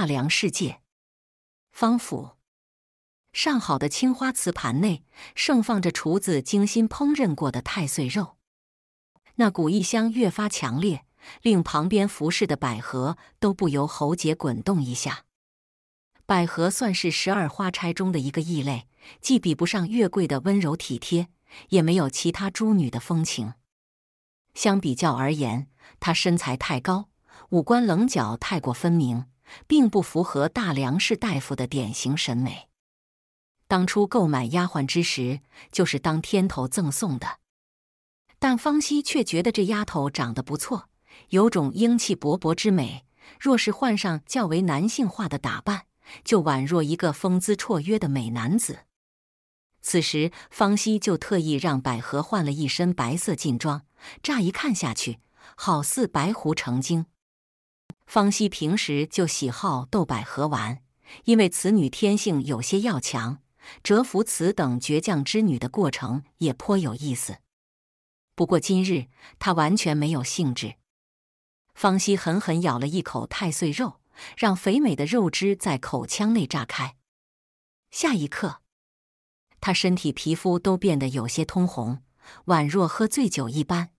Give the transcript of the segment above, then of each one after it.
大梁世界，方府上好的青花瓷盘内盛放着厨子精心烹饪过的太岁肉，那股异香越发强烈，令旁边服侍的百合都不由喉结滚动一下。百合算是十二花钗中的一个异类，既比不上月桂的温柔体贴，也没有其他诸女的风情。相比较而言，她身材太高，五官棱角太过分明。并不符合大梁氏大夫的典型审美。当初购买丫鬟之时，就是当天头赠送的，但方熙却觉得这丫头长得不错，有种英气勃勃之美。若是换上较为男性化的打扮，就宛若一个风姿绰约的美男子。此时，方熙就特意让百合换了一身白色劲装，乍一看下去，好似白狐成精。方西平时就喜好逗百合玩，因为此女天性有些要强，折服此等倔强之女的过程也颇有意思。不过今日她完全没有兴致。方西狠狠咬了一口太岁肉，让肥美的肉汁在口腔内炸开。下一刻，他身体皮肤都变得有些通红，宛若喝醉酒一般。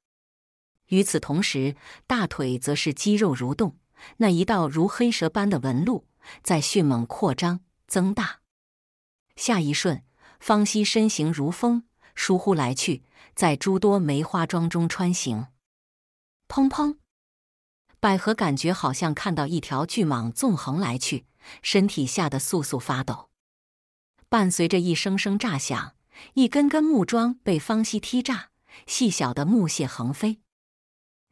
与此同时，大腿则是肌肉蠕动。那一道如黑蛇般的纹路在迅猛扩张、增大。下一瞬，方希身形如风，疏忽来去，在诸多梅花桩中穿行。砰砰！百合感觉好像看到一条巨蟒纵横来去，身体吓得簌簌发抖。伴随着一声声炸响，一根根木桩被方希踢炸，细小的木屑横飞。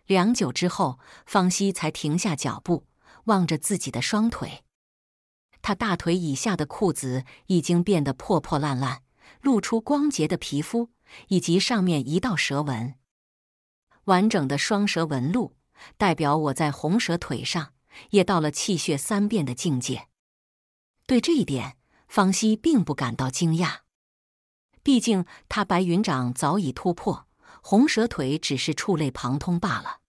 良久之后，方西才停下脚步，望着自己的双腿。他大腿以下的裤子已经变得破破烂烂，露出光洁的皮肤以及上面一道蛇纹。完整的双蛇纹路，代表我在红蛇腿上也到了气血三变的境界。对这一点，方西并不感到惊讶，毕竟他白云掌早已突破，红蛇腿只是触类旁通罢了。